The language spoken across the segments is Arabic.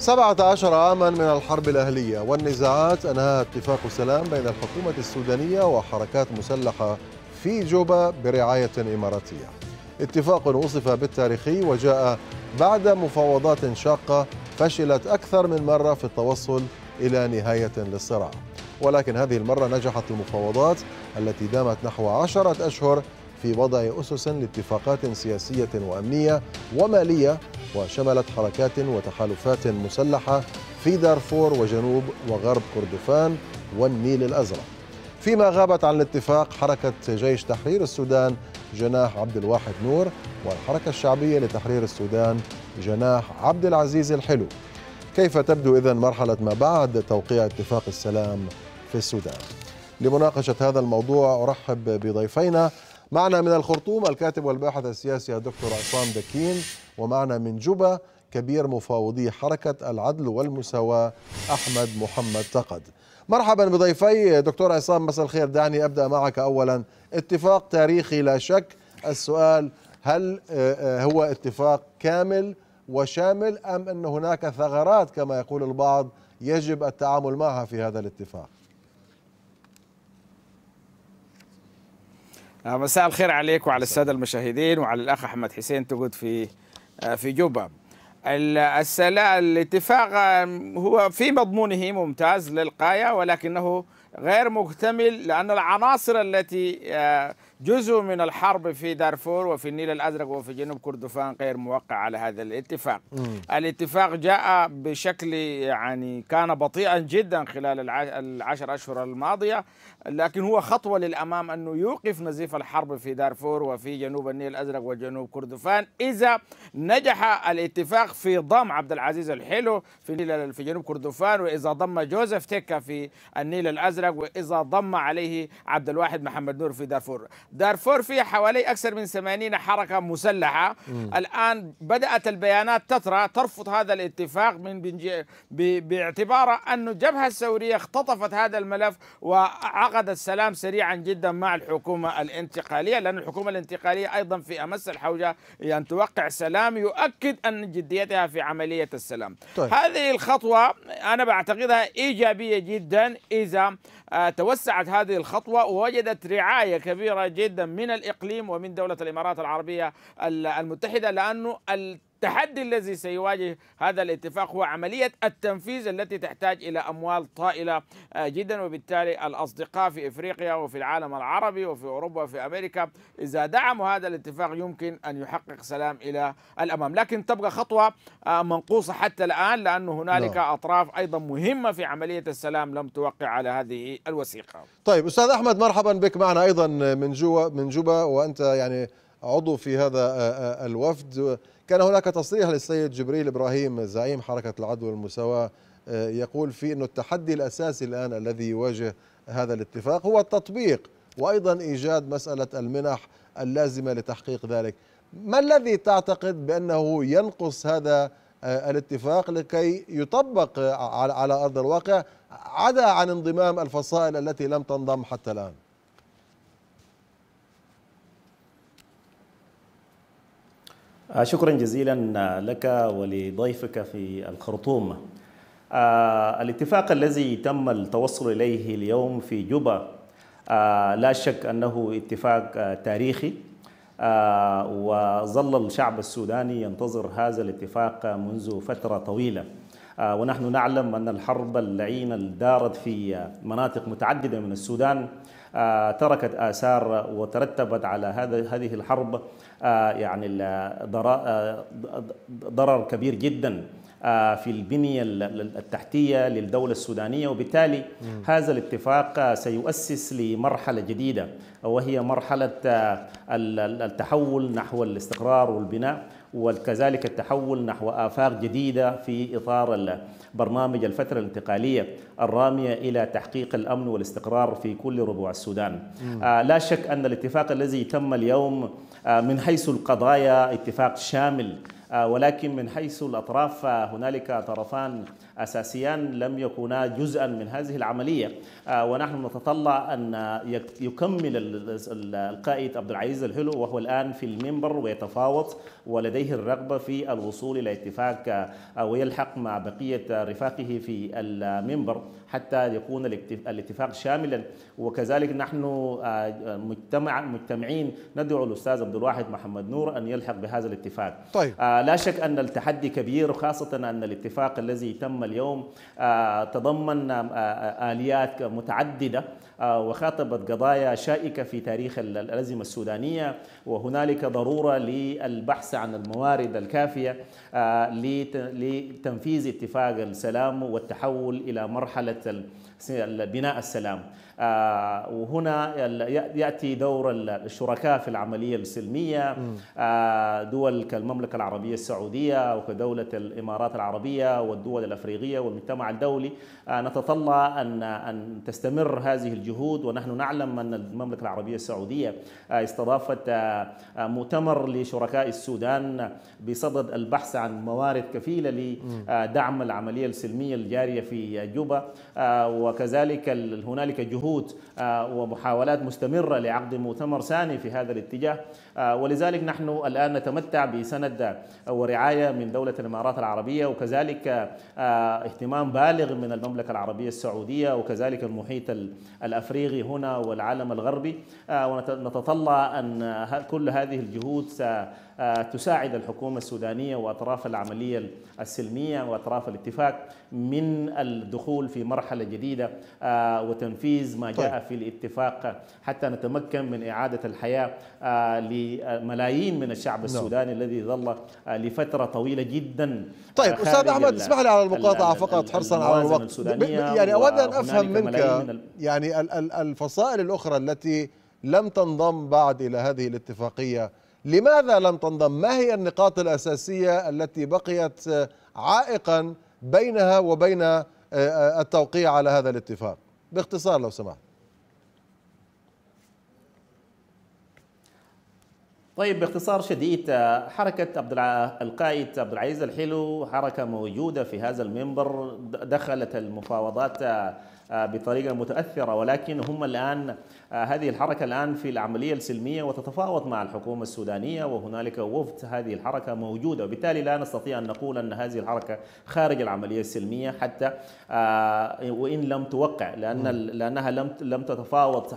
17 عاما من الحرب الأهلية والنزاعات أنهاها اتفاق سلام بين الحكومة السودانية وحركات مسلحة في جوبا برعاية إماراتية اتفاق وصف بالتاريخي وجاء بعد مفاوضات شاقة فشلت أكثر من مرة في التوصل إلى نهاية للصراع ولكن هذه المرة نجحت المفاوضات التي دامت نحو عشرة أشهر في وضع أسس لاتفاقات سياسية وأمنية ومالية وشملت حركات وتحالفات مسلحة في دارفور وجنوب وغرب كردفان والنيل الأزرق فيما غابت عن الاتفاق حركة جيش تحرير السودان جناح عبد الواحد نور والحركة الشعبية لتحرير السودان جناح عبد العزيز الحلو كيف تبدو إذن مرحلة ما بعد توقيع اتفاق السلام في السودان لمناقشة هذا الموضوع أرحب بضيفينا معنا من الخرطوم الكاتب والباحث السياسي الدكتور عصام دكين ومعنا من جوبا كبير مفاوضي حركة العدل والمساواة أحمد محمد تقد مرحبا بضيفي دكتور عصام مساء الخير دعني أبدأ معك أولا اتفاق تاريخي لا شك السؤال هل آه، آه، هو اتفاق كامل وشامل أم أن هناك ثغرات كما يقول البعض يجب التعامل معها في هذا الاتفاق آه، مساء الخير عليك وعلى الساده المشاهدين وعلى الاخ احمد حسين تقود في آه، في جوبا الاتفاق هو في مضمونه ممتاز للغايه ولكنه غير مكتمل لان العناصر التي آه، جزء من الحرب في دارفور وفي النيل الازرق وفي جنوب كردفان غير موقع على هذا الاتفاق. مم. الاتفاق جاء بشكل يعني كان بطيئا جدا خلال العشر اشهر الماضيه لكن هو خطوه للامام انه يوقف نزيف الحرب في دارفور وفي جنوب النيل الازرق وجنوب كردفان اذا نجح الاتفاق في ضم عبد العزيز الحلو في في جنوب كردفان واذا ضم جوزيف تيكا في النيل الازرق واذا ضم عليه عبد الواحد محمد نور في دارفور. دارفور فيها حوالي أكثر من 80 حركة مسلحة م. الآن بدأت البيانات تترى ترفض هذا الاتفاق من باعتبار باعتباره أن الجبهة الثورية اختطفت هذا الملف وعقدت السلام سريعا جدا مع الحكومة الانتقالية لأن الحكومة الانتقالية أيضا في أمس الحوجة أن توقع سلام يؤكد أن جديتها في عملية السلام طيب. هذه الخطوة أنا بعتقدها إيجابية جدا إذا آه، توسعت هذه الخطوة ووجدت رعاية كبيرة جدا من الإقليم ومن دولة الإمارات العربية المتحدة لأنه التحدي الذي سيواجه هذا الاتفاق هو عملية التنفيذ التي تحتاج إلى أموال طائلة آه، جدا وبالتالي الأصدقاء في إفريقيا وفي العالم العربي وفي أوروبا وفي أمريكا إذا دعموا هذا الاتفاق يمكن أن يحقق سلام إلى الأمام لكن تبقى خطوة آه، منقوصة حتى الآن لأن هنالك لا. نعم. أطراف أيضا مهمة في عملية السلام لم توقع على هذه الوثيقة طيب أستاذ أحمد مرحبا بك معنا أيضا من جوا من جوبا وأنت يعني عضو في هذا آه، الوفد كان هناك تصريح للسيد جبريل إبراهيم زعيم حركة العدل والمساواة آه، يقول في أن التحدي الأساسي الآن الذي يواجه هذا الاتفاق هو التطبيق وأيضا إيجاد مسألة المنح اللازمة لتحقيق ذلك ما الذي تعتقد بأنه ينقص هذا آه، الاتفاق لكي يطبق على أرض الواقع عدا عن انضمام الفصائل التي لم تنضم حتى الآن آه، شكرا جزيلا آه، لك ولضيفك في الخرطوم آه، الاتفاق الذي تم التوصل إليه اليوم في جوبا لا شك أنه اتفاق تاريخي وظل الشعب السوداني ينتظر هذا الاتفاق منذ فترة طويلة آه، ونحن نعلم أن الحرب اللعينة دارت في مناطق متعددة من السودان آه، تركت آثار وترتبت على هذا هذه الحرب آه، يعني ضرر كبير جدا في البنية التحتية للدولة السودانية وبالتالي هذا الاتفاق سيؤسس لمرحلة جديدة وهي مرحلة التحول نحو الاستقرار والبناء وكذلك التحول نحو آفاق جديدة في إطار برنامج الفترة الانتقالية الرامية إلى تحقيق الأمن والاستقرار في كل ربوع السودان آه لا شك أن الاتفاق الذي تم اليوم آه من حيث القضايا اتفاق شامل آه، ولكن من حيث الأطراف آه، هنالك طرفان أساسيا لم يكونا جزءا من هذه العملية آه، ونحن نتطلع أن يكمل القائد عبد العزيز الحلو وهو الآن في المنبر ويتفاوض ولديه الرغبة في الوصول إلى اتفاق آه، ويلحق مع بقية رفاقه في المنبر حتى يكون الاتفاق شاملا وكذلك نحن آه، مجتمع مجتمعين ندعو الأستاذ عبد الواحد محمد نور أن يلحق بهذا الاتفاق طيب. لا شك أن التحدي كبير خاصة أن الاتفاق الذي تم اليوم آه، تضمن آه، آه، آليات متعددة وخاطبت قضايا شائكة في تاريخ الأزمة السودانية وهنالك ضرورة للبحث عن الموارد الكافية لتنفيذ اتفاق السلام والتحول إلى مرحلة بناء السلام آه، وهنا ياتي دور الشركاء في العمليه السلميه آه، دول كالمملكه العربيه السعوديه وكدوله الامارات العربيه والدول الافريقيه والمجتمع الدولي آه، نتطلع ان ان تستمر هذه الجهود ونحن نعلم ان المملكه العربيه السعوديه استضافت مؤتمر لشركاء السودان بصدد البحث عن موارد كفيله لدعم العمليه السلميه الجاريه في جوبا و وكذلك هنالك جهود آه، ومحاولات مستمرة لعقد مؤتمر ثاني في هذا الاتجاه آه، ولذلك نحن الآن نتمتع بسند ورعاية من دولة الإمارات العربية وكذلك آه، اهتمام بالغ من المملكة العربية السعودية وكذلك المحيط الأفريقي هنا والعالم الغربي آه، ونتطلع أن كل هذه الجهود تساعد الحكومة السودانية وأطراف العملية السلمية وأطراف الاتفاق من الدخول في مرحلة جديدة وتنفيذ ما جاء طيب. في الاتفاق حتى نتمكن من إعادة الحياة لملايين من الشعب نعم. السوداني نعم. الذي ظل آه، لفتره طويله جدا آه، طيب استاذ احمد اسمح لي على المقاطعه فقط حرصا على الوقت يعني اود ان افهم منك من يعني الفصائل الاخرى التي لم تنضم بعد الى هذه الاتفاقيه لماذا لم تنضم ما هي النقاط الاساسيه التي بقيت آه، عائقا بينها وبين التوقيع على هذا الاتفاق باختصار لو سمحت طيب باختصار شديد حركة عبد القائد عبد العزيز الحلو حركة موجودة في هذا المنبر دخلت المفاوضات آه، بطريقه متاثره ولكن هم الان آه، هذه الحركه الان في العمليه السلميه وتتفاوض مع الحكومه السودانيه وهنالك وفد هذه الحركه موجوده وبالتالي لا نستطيع ان نقول ان هذه الحركه خارج العمليه السلميه حتى آه، وان لم توقع لان لانها لم لم تتفاوض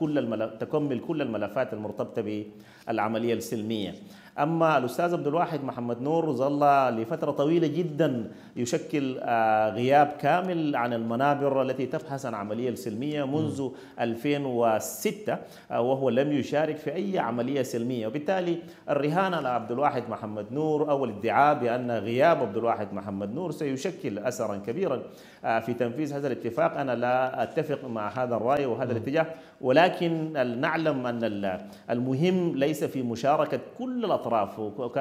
كل تكمل كل الملفات المرتبطه بالعمليه السلميه اما الاستاذ عبد الواحد محمد نور ظل لفتره طويله جدا يشكل آه، غياب كامل عن المنابر التي تبحث عن عمليه السلميه منذ 2006 آه، وهو لم يشارك في اي عمليه سلميه وبالتالي الرهان على عبد الواحد محمد نور او الادعاء بان غياب عبد الواحد محمد نور سيشكل اثرا كبيرا آه، في تنفيذ هذا الاتفاق انا لا اتفق مع هذا الراي وهذا الاتجاه ولكن نعلم ان المهم ليس في مشاركه كل الاطراف الأطراف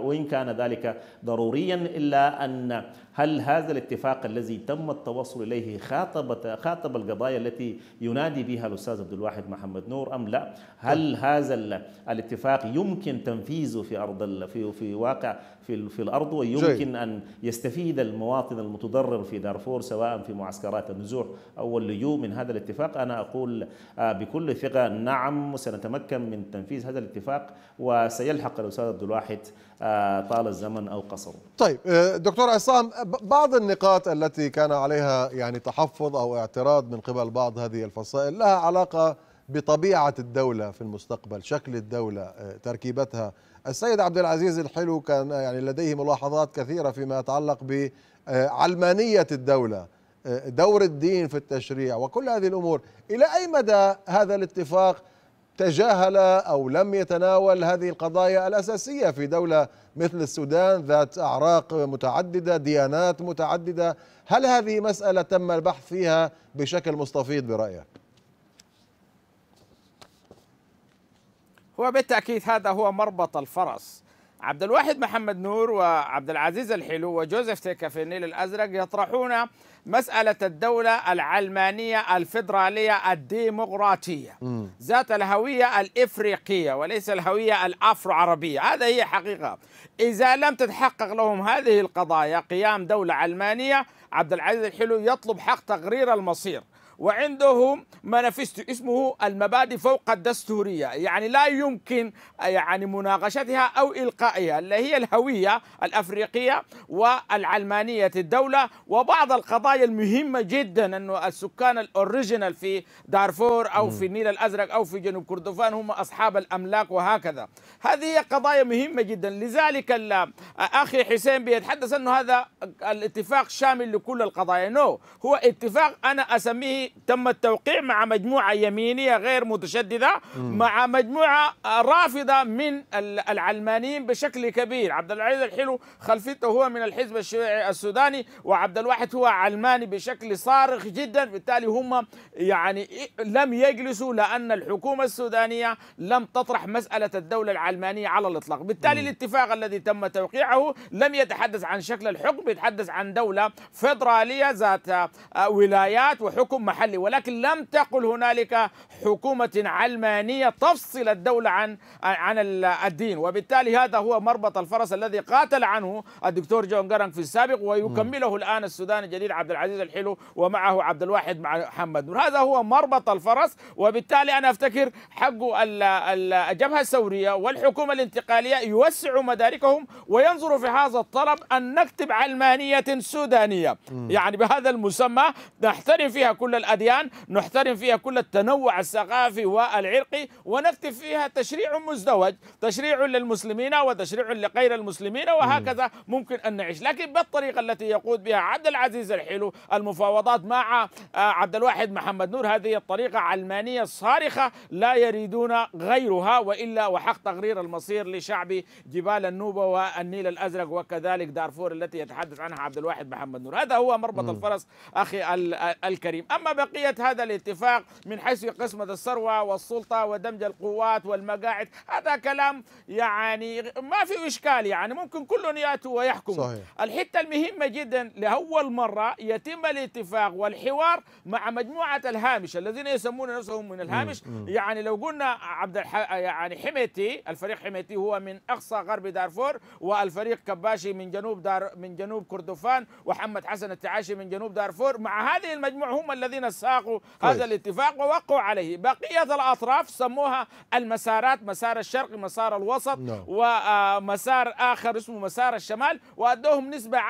وإن كان ذلك ضروريا إلا أن هل هذا الاتفاق الذي تم التوصل اليه خاطب خاطب القضايا التي ينادي بها الاستاذ عبد الواحد محمد نور ام لا؟ هل طيب. هذا الاتفاق يمكن تنفيذه في ارض في في واقع في في الارض ويمكن ان يستفيد المواطن المتضرر في دارفور سواء في معسكرات النزوح او اللجوء من هذا الاتفاق انا اقول آه، بكل ثقه نعم سنتمكن من تنفيذ هذا الاتفاق وسيلحق الاستاذ عبد الواحد آه، طال الزمن او قصره. طيب آه، دكتور عصام بعض النقاط التي كان عليها يعني تحفظ او اعتراض من قبل بعض هذه الفصائل لها علاقه بطبيعه الدوله في المستقبل، شكل الدوله، آه، تركيبتها. السيد عبد العزيز الحلو كان يعني لديه ملاحظات كثيره فيما يتعلق بعلمانيه الدوله، آه، دور الدين في التشريع وكل هذه الامور، الى اي مدى هذا الاتفاق تجاهل أو لم يتناول هذه القضايا الأساسية في دولة مثل السودان ذات أعراق متعددة ديانات متعددة هل هذه مسألة تم البحث فيها بشكل مستفيض برأيك؟ هو بالتأكيد هذا هو مربط الفرس عبد الواحد محمد نور وعبد العزيز الحلو وجوزيف تيكا في النيل الازرق يطرحون مساله الدوله العلمانيه الفدراليه الديمقراطيه م. ذات الهويه الافريقيه وليس الهويه الافرو عربيه هذا هي حقيقه اذا لم تتحقق لهم هذه القضايا قيام دوله علمانيه عبد العزيز الحلو يطلب حق تقرير المصير وعندهم منافستو اسمه المبادئ فوق الدستورية يعني لا يمكن يعني مناقشتها أو إلقائها اللي هي الهوية الأفريقية والعلمانية الدولة وبعض القضايا المهمة جدا أنه السكان الأوريجينال في دارفور أو في النيل الأزرق أو في جنوب كردفان هم أصحاب الأملاك وهكذا هذه هي قضايا مهمة جدا لذلك أخي حسين بيتحدث أنه هذا الاتفاق شامل لكل القضايا نو no. هو اتفاق أنا أسميه تم التوقيع مع مجموعة يمينية غير متشددة مع مجموعة رافضة من العلمانيين بشكل كبير عبد العزيز الحلو خلفيته هو من الحزب الشيوعي السوداني وعبد الواحد هو علماني بشكل صارخ جدا بالتالي هم يعني لم يجلسوا لأن الحكومة السودانية لم تطرح مسألة الدولة العلمانية على الإطلاق بالتالي مم. الاتفاق الذي تم توقيعه لم يتحدث عن شكل الحكم يتحدث عن دولة فيدرالية ذات آه، ولايات وحكم المحلي ولكن لم تقل هنالك حكومة علمانية تفصل الدولة عن عن الدين وبالتالي هذا هو مربط الفرس الذي قاتل عنه الدكتور جون جرانك في السابق ويكمله الآن السودان الجديد عبد العزيز الحلو ومعه عبد الواحد محمد هذا هو مربط الفرس وبالتالي أنا أفتكر حق الجبهة الثورية والحكومة الانتقالية يوسع مداركهم وينظر في هذا الطلب أن نكتب علمانية سودانية يعني بهذا المسمى نحترم فيها كل الأديان نحترم فيها كل التنوع الثقافي والعرقي ونكتب فيها تشريع مزدوج تشريع للمسلمين وتشريع لغير المسلمين وهكذا ممكن أن نعيش لكن بالطريقة التي يقود بها عبد العزيز الحلو المفاوضات مع آه، عبد الواحد محمد نور هذه الطريقة علمانية صارخة لا يريدون غيرها وإلا وحق تقرير المصير لشعب جبال النوبة والنيل الأزرق وكذلك دارفور التي يتحدث عنها عبد الواحد محمد نور هذا هو مربط الفرس أخي آه، الكريم أما بقية هذا الاتفاق من حيث قسمة الثروة والسلطة ودمج القوات والمقاعد هذا كلام يعني ما في إشكال يعني ممكن كل يأتوا ويحكم صحيح. الحتة المهمة جدا لأول مرة يتم الاتفاق والحوار مع مجموعة الهامش الذين يسمون نفسهم من الهامش مم. يعني لو قلنا عبد الح... يعني حميتي الفريق حميتي هو من أقصى غرب دارفور والفريق كباشي من جنوب دار من جنوب كردفان وحمد حسن التعاشي من جنوب دارفور مع هذه المجموعة هم الذين ساقوا هذا الاتفاق ووقعوا عليه بقية الأطراف سموها المسارات مسار الشرق مسار الوسط نعم. ومسار آه، آخر اسمه مسار الشمال وأدوهم نسبة 10%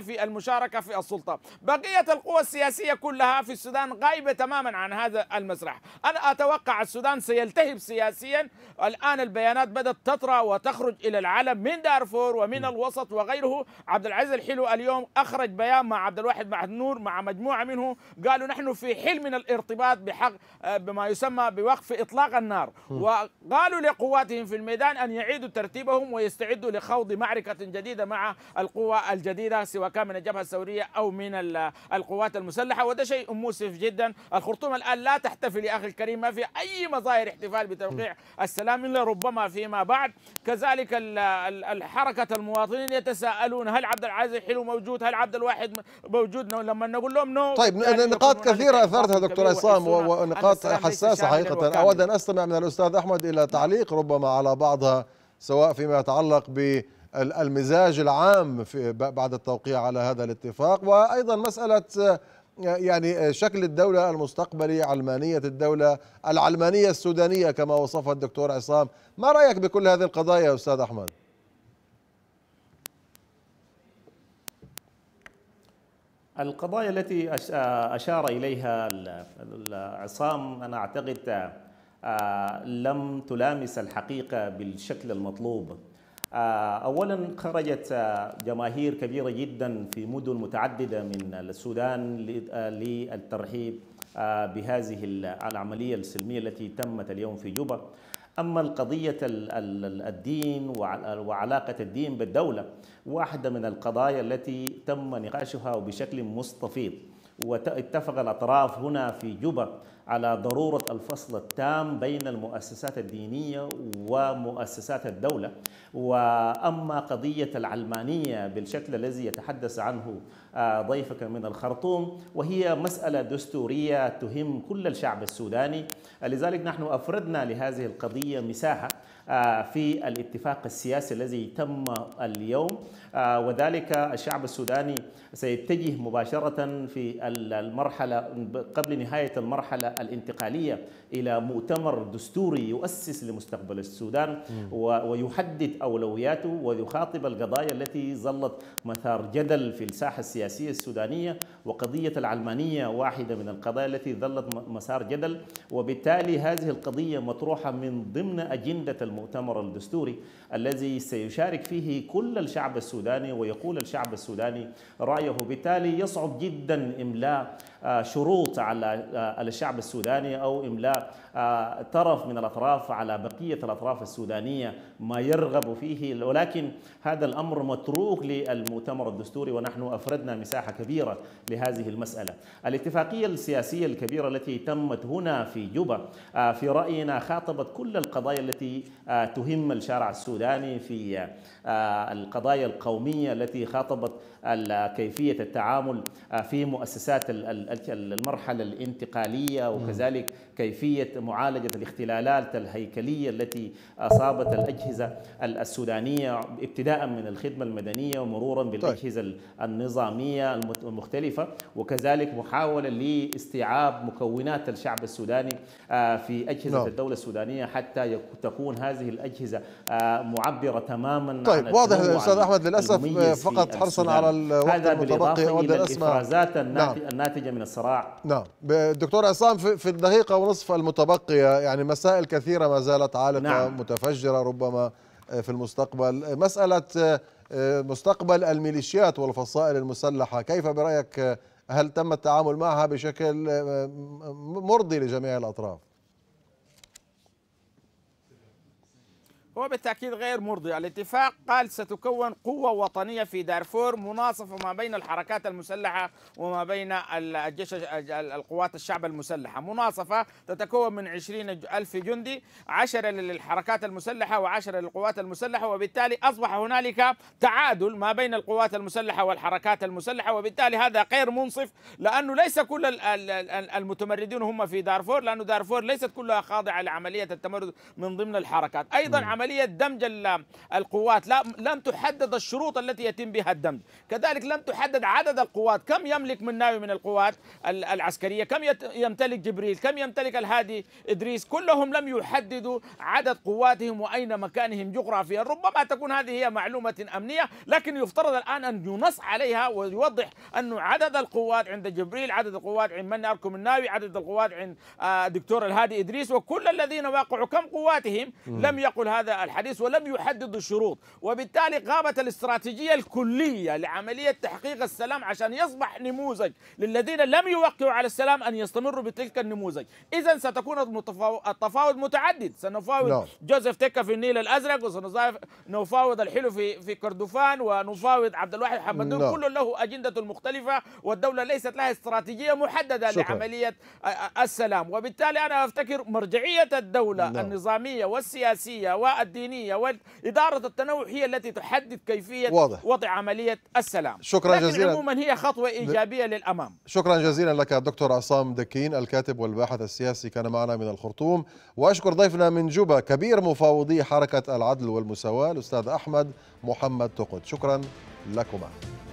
في المشاركة في السلطة بقية القوى السياسية كلها في السودان غايبة تماما عن هذا المسرح أنا أتوقع السودان سيلتهب سياسيا الآن البيانات بدأت تطرأ وتخرج إلى العالم من دارفور ومن نعم. الوسط وغيره عبد العزيز الحلو اليوم أخرج بيان مع عبد الواحد مع النور مع مجموعة منه قالوا نحن نحن في من الارتباط بحق آه، بما يسمى بوقف إطلاق النار وقالوا لقواتهم في الميدان أن يعيدوا ترتيبهم ويستعدوا لخوض معركة جديدة مع القوى الجديدة سواء كان من الجبهة الثورية أو من القوات المسلحة وده شيء مؤسف جدا الخرطوم الآن لا تحتفل يا أخي الكريم ما في أي مظاهر احتفال بتوقيع السلام إلا ربما فيما بعد كذلك الحركة المواطنين يتساءلون هل عبد العزيز حلو موجود هل عبد الواحد موجود لما نقول لهم نو طيب يعني نقاط كثيرة أثرتها دكتور عصام ونقاط حساسة حقيقة أود أن أستمع من الأستاذ أحمد إلى نعم. تعليق ربما على بعضها سواء فيما يتعلق ب المزاج العام في بعد التوقيع على هذا الاتفاق وأيضا مسألة يعني شكل الدولة المستقبلي علمانية الدولة العلمانية السودانية كما وصفها الدكتور عصام ما رأيك بكل هذه القضايا يا أستاذ أحمد؟ القضايا التي آه، أشار إليها عصام أنا أعتقد آه، لم تلامس الحقيقة بالشكل المطلوب آه، أولا خرجت جماهير كبيرة جدا في مدن متعددة من السودان للترحيب بهذه العملية السلمية التي تمت اليوم في جوبا أما القضية الدين وعلاقة الدين بالدولة واحدة من القضايا التي تم نقاشها بشكل مستفيض واتفق الأطراف هنا في جوبا على ضرورة الفصل التام بين المؤسسات الدينية ومؤسسات الدولة وأما قضية العلمانية بالشكل الذي يتحدث عنه آه، ضيفك من الخرطوم وهي مسألة دستورية تهم كل الشعب السوداني لذلك نحن أفردنا لهذه القضية مساحة آه، في الاتفاق السياسي الذي تم اليوم آه، وذلك الشعب السوداني سيتجه مباشرة في المرحلة قبل نهاية المرحلة الانتقالية إلى مؤتمر دستوري يؤسس لمستقبل السودان ويحدد أولوياته ويخاطب القضايا التي ظلت مثار جدل في الساحة السياسية السودانية وقضية العلمانية واحدة من القضايا التي ظلت مسار جدل وبالتالي هذه القضية مطروحة من ضمن أجندة المؤتمر الدستوري الذي سيشارك فيه كل الشعب السوداني ويقول الشعب السوداني رأيه بالتالي يصعب جدا إملاء آه، شروط على آه، الشعب السوداني أو إملاء آه، طرف من الأطراف على بقية الأطراف السودانية ما يرغب فيه ولكن هذا الأمر متروك للمؤتمر الدستوري ونحن أفردنا مساحة كبيرة لهذه المسألة الاتفاقية السياسية الكبيرة التي تمت هنا في جوبا في رأينا خاطبت كل القضايا التي آه، تهم الشارع السوداني في آه، القضايا القومية التي خاطبت كيفية التعامل آه، في مؤسسات المرحلة الانتقالية وكذلك كيفية معالجة الاختلالات الهيكلية التي أصابت الأجهزة السودانية ابتداء من الخدمة المدنية ومرورا طيب. بالأجهزة النظامية المختلفة وكذلك محاولة لاستيعاب مكونات الشعب السوداني آه، في أجهزة نعم. الدولة السودانية حتى تكون هذه الأجهزة آه، معبرة تماما طيب واضح أستاذ أحمد للأسف فقط حرصا على الوقت هذا المتبقي اود الافرازات نعم. الناتجة من الصراع نعم دكتور عصام في الدقيقه ونصف المتبقيه يعني مسائل كثيره ما زالت عالقه نعم. متفجره ربما آه، في المستقبل آه، مساله آه، مستقبل الميليشيات والفصائل المسلحه كيف برايك هل تم التعامل معها بشكل مرضي لجميع الاطراف هو بالتأكيد غير مرضي الاتفاق قال ستكون قوة وطنية في دارفور مناصفة ما بين الحركات المسلحة وما بين الجيش القوات الشعب المسلحة مناصفة تتكون من 20 ألف جندي 10 للحركات المسلحة و10 للقوات المسلحة وبالتالي أصبح هنالك تعادل ما بين القوات المسلحة والحركات المسلحة وبالتالي هذا غير منصف لأنه ليس كل المتمردين هم في دارفور لأنه دارفور ليست كلها خاضعة لعملية التمرد من ضمن الحركات أيضا نعم. عملية عملية دمج القوات لم تحدد الشروط التي يتم بها الدمج كذلك لم تحدد عدد القوات كم يملك من ناوي من القوات العسكرية كم يمتلك جبريل كم يمتلك الهادي إدريس كلهم لم يحددوا عدد قواتهم وأين مكانهم جغرافيا ربما تكون هذه هي معلومة أمنية لكن يفترض الآن أن ينص عليها ويوضح أن عدد القوات عند جبريل عدد القوات عند من أركم الناوي عدد القوات عند آه، دكتور الهادي إدريس وكل الذين واقعوا كم قواتهم لم يقل هذا الحديث ولم يحددوا الشروط وبالتالي غابت الاستراتيجية الكلية لعملية تحقيق السلام عشان يصبح نموذج للذين لم يوقعوا على السلام أن يستمروا بتلك النموذج إذا ستكون التفاوض متعدد سنفاوض لا. نعم. جوزيف تيكا في النيل الأزرق وسنفاوض الحلو في في كردفان ونفاوض عبد الواحد حمدون نعم. كل له أجندة مختلفة والدولة ليست لها استراتيجية محددة شكرا. لعملية السلام وبالتالي أنا أفتكر مرجعية الدولة لا. نعم. النظامية والسياسية وال الدينية وإدارة التنوع هي التي تحدد كيفية واضح. وضع عملية السلام شكرا لكن جزيلا عموما هي خطوة إيجابية ل... للأمام شكرا جزيلا لك الدكتور عصام دكين الكاتب والباحث السياسي كان معنا من الخرطوم وأشكر ضيفنا من جوبا كبير مفاوضي حركة العدل والمساواة الأستاذ أحمد محمد تقد شكرا لكما